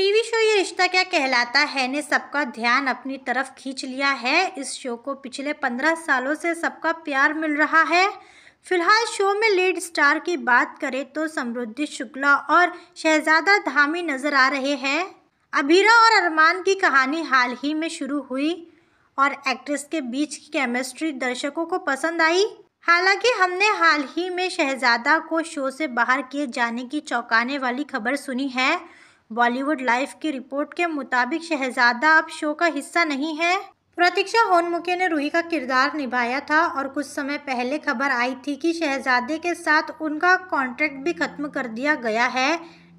TV show Yeh Rishta क्या कहलाता है ने सबका ध्यान अपनी तरफ खींच लिया है इस शो को पिछले पंद्रह सालों से सबका प्यार मिल रहा है फिलहाल शो में लीड स्टार की बात करें तो समृद्धि शुक्ला और शहजादा धामी नज़र आ रहे हैं अभीरा और अरमान की कहानी हाल ही में शुरू हुई और एक्ट्रेस के बीच की केमिस्ट्री दर्शकों को पसंद आई हालांकि हमने हाल ही में शहजादा को शो से बाहर किए जाने की चौंकाने वाली खबर सुनी है बॉलीवुड लाइफ की रिपोर्ट के मुताबिक शहजादा अब शो का हिस्सा नहीं है प्रतीक्षा होनमुखे ने रूही का किरदार निभाया था और कुछ समय पहले खबर आई थी कि शहजादे के साथ उनका कॉन्ट्रैक्ट भी खत्म कर दिया गया है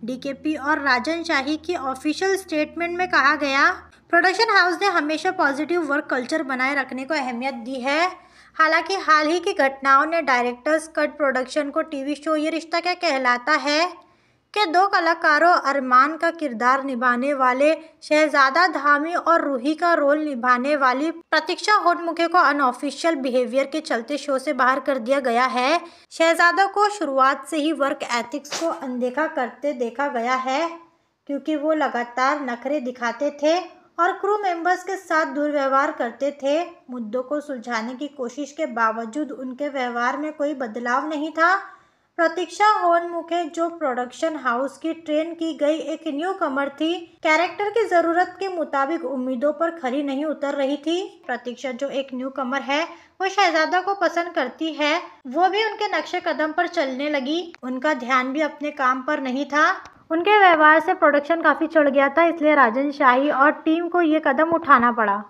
डीकेपी और राजन शाही की ऑफिशियल स्टेटमेंट में कहा गया प्रोडक्शन हाउस ने हमेशा पॉजिटिव वर्क कल्चर बनाए रखने को अहमियत दी है हालांकि हाल ही की घटनाओं ने डायरेक्टर्स कट प्रोडक्शन को टीवी शो ये रिश्ता क्या कहलाता है के दो कलाकारों अरमान का किरदार निभाने वाले शहजादा धामी और रूही का रोल निभाने वाली प्रतीक्षा होटमुखे को अनऑफिशियल बिहेवियर के चलते शो से बाहर कर दिया गया है शहजादा को शुरुआत से ही वर्क एथिक्स को अनदेखा करते देखा गया है क्योंकि वो लगातार नखरे दिखाते थे और क्रू मेंबर्स के साथ दुर्व्यवहार करते थे मुद्दों को सुलझाने की कोशिश के बावजूद उनके व्यवहार में कोई बदलाव नहीं था प्रतीक्षा होन मुखे जो प्रोडक्शन हाउस की ट्रेन की गई एक न्यू कमर थी कैरेक्टर की जरूरत के मुताबिक उम्मीदों पर खरी नहीं उतर रही थी प्रतीक्षा जो एक न्यू कमर है वो शहजादा को पसंद करती है वो भी उनके नक्शे कदम पर चलने लगी उनका ध्यान भी अपने काम पर नहीं था उनके व्यवहार से प्रोडक्शन काफ़ी चढ़ गया था इसलिए राजन शाही और टीम को ये कदम उठाना पड़ा